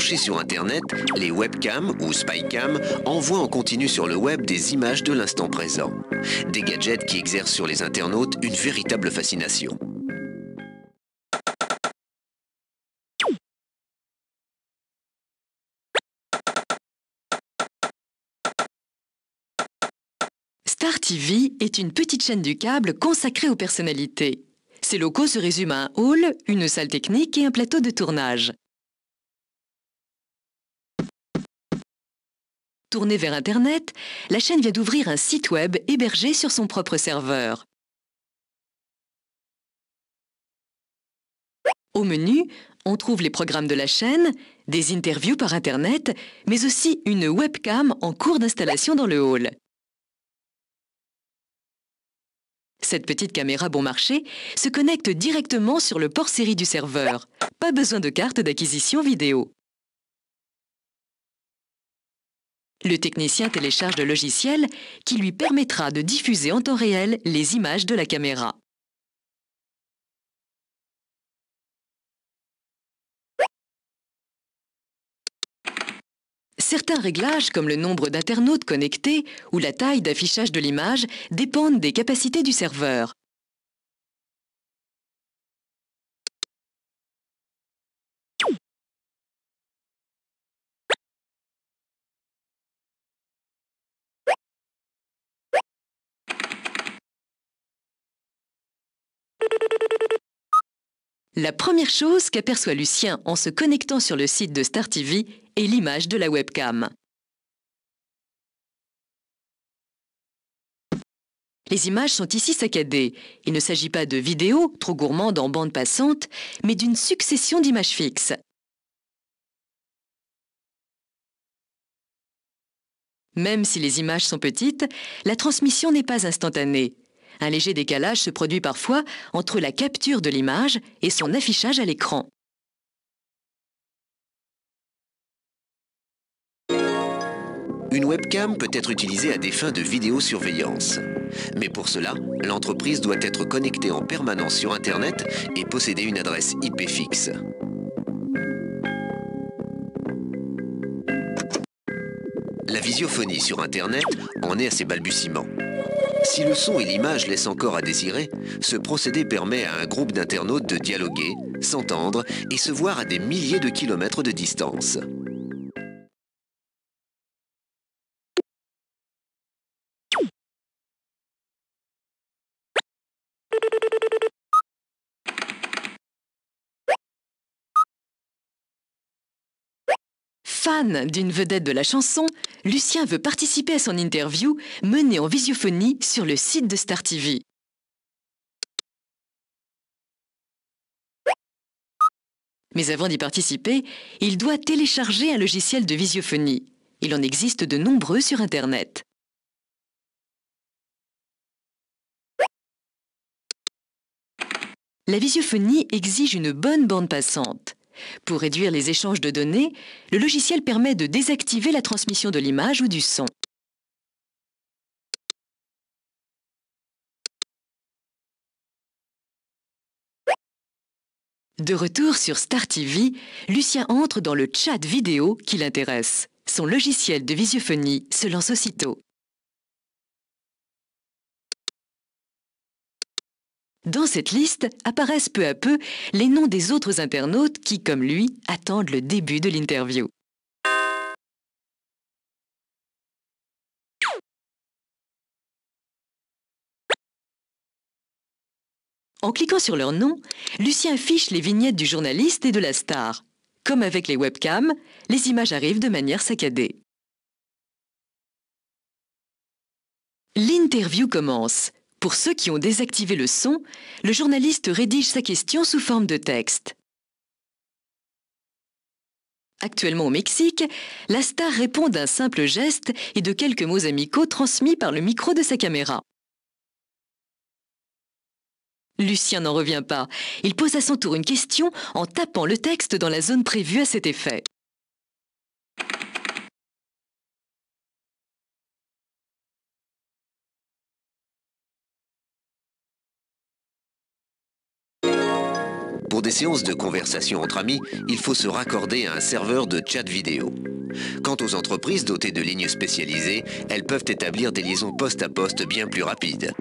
sur Internet, les webcams ou spycams envoient en continu sur le web des images de l'instant présent. Des gadgets qui exercent sur les internautes une véritable fascination. Star TV est une petite chaîne du câble consacrée aux personnalités. Ses locaux se résument à un hall, une salle technique et un plateau de tournage. Tournée vers Internet, la chaîne vient d'ouvrir un site web hébergé sur son propre serveur. Au menu, on trouve les programmes de la chaîne, des interviews par Internet, mais aussi une webcam en cours d'installation dans le hall. Cette petite caméra bon marché se connecte directement sur le port série du serveur. Pas besoin de carte d'acquisition vidéo. Le technicien télécharge le logiciel qui lui permettra de diffuser en temps réel les images de la caméra. Certains réglages, comme le nombre d'internautes connectés ou la taille d'affichage de l'image, dépendent des capacités du serveur. La première chose qu'aperçoit Lucien en se connectant sur le site de Star TV est l'image de la webcam. Les images sont ici saccadées. Il ne s'agit pas de vidéos trop gourmandes en bande passante, mais d'une succession d'images fixes. Même si les images sont petites, la transmission n'est pas instantanée. Un léger décalage se produit parfois entre la capture de l'image et son affichage à l'écran. Une webcam peut être utilisée à des fins de vidéosurveillance. Mais pour cela, l'entreprise doit être connectée en permanence sur Internet et posséder une adresse IP fixe. La visiophonie sur Internet en est à ses balbutiements. Si le son et l'image laissent encore à désirer, ce procédé permet à un groupe d'internautes de dialoguer, s'entendre et se voir à des milliers de kilomètres de distance. Fan d'une vedette de la chanson, Lucien veut participer à son interview menée en visiophonie sur le site de Star TV. Mais avant d'y participer, il doit télécharger un logiciel de visiophonie. Il en existe de nombreux sur Internet. La visiophonie exige une bonne bande passante. Pour réduire les échanges de données, le logiciel permet de désactiver la transmission de l'image ou du son. De retour sur Star TV, Lucien entre dans le chat vidéo qui l'intéresse. Son logiciel de visiophonie se lance aussitôt. Dans cette liste apparaissent peu à peu les noms des autres internautes qui, comme lui, attendent le début de l'interview. En cliquant sur leur nom, Lucien fiche les vignettes du journaliste et de la star. Comme avec les webcams, les images arrivent de manière saccadée. L'interview commence. Pour ceux qui ont désactivé le son, le journaliste rédige sa question sous forme de texte. Actuellement au Mexique, la star répond d'un simple geste et de quelques mots amicaux transmis par le micro de sa caméra. Lucien n'en revient pas. Il pose à son tour une question en tapant le texte dans la zone prévue à cet effet. Pour des séances de conversation entre amis, il faut se raccorder à un serveur de chat vidéo. Quant aux entreprises dotées de lignes spécialisées, elles peuvent établir des liaisons poste à poste bien plus rapides.